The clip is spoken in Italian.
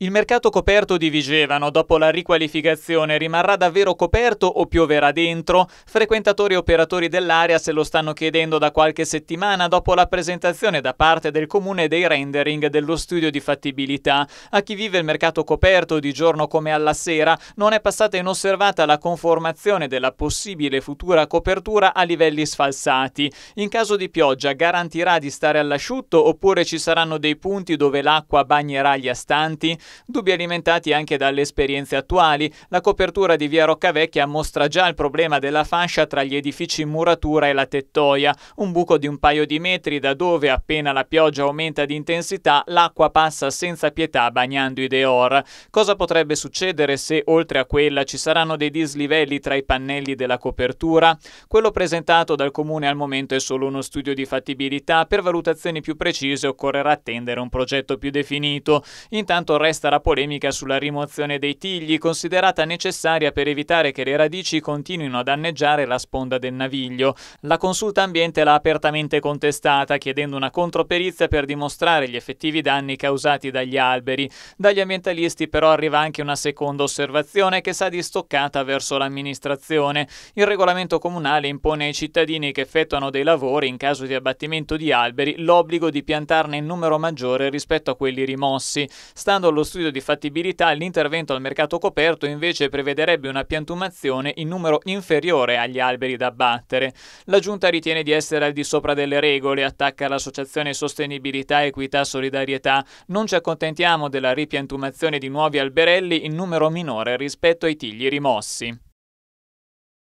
Il mercato coperto di Vigevano dopo la riqualificazione rimarrà davvero coperto o pioverà dentro? Frequentatori e operatori dell'area se lo stanno chiedendo da qualche settimana dopo la presentazione da parte del comune dei rendering dello studio di fattibilità. A chi vive il mercato coperto di giorno come alla sera non è passata inosservata la conformazione della possibile futura copertura a livelli sfalsati. In caso di pioggia garantirà di stare all'asciutto oppure ci saranno dei punti dove l'acqua bagnerà gli astanti? Dubbi alimentati anche dalle esperienze attuali. La copertura di via Roccavecchia mostra già il problema della fascia tra gli edifici in muratura e la tettoia, un buco di un paio di metri da dove, appena la pioggia aumenta di intensità, l'acqua passa senza pietà bagnando i deor. Cosa potrebbe succedere se, oltre a quella, ci saranno dei dislivelli tra i pannelli della copertura? Quello presentato dal Comune al momento è solo uno studio di fattibilità, per valutazioni più precise occorrerà attendere un progetto più definito. Intanto resta resta la polemica sulla rimozione dei tigli, considerata necessaria per evitare che le radici continuino a danneggiare la sponda del naviglio. La consulta ambiente l'ha apertamente contestata, chiedendo una controperizia per dimostrare gli effettivi danni causati dagli alberi. Dagli ambientalisti però arriva anche una seconda osservazione che sa di stoccata verso l'amministrazione. Il regolamento comunale impone ai cittadini che effettuano dei lavori in caso di abbattimento di alberi l'obbligo di piantarne in numero maggiore rispetto a quelli rimossi. Stando allo studio di fattibilità l'intervento al mercato coperto invece prevederebbe una piantumazione in numero inferiore agli alberi da abbattere. La Giunta ritiene di essere al di sopra delle regole, attacca l'associazione Sostenibilità, Equità, Solidarietà. Non ci accontentiamo della ripiantumazione di nuovi alberelli in numero minore rispetto ai tigli rimossi.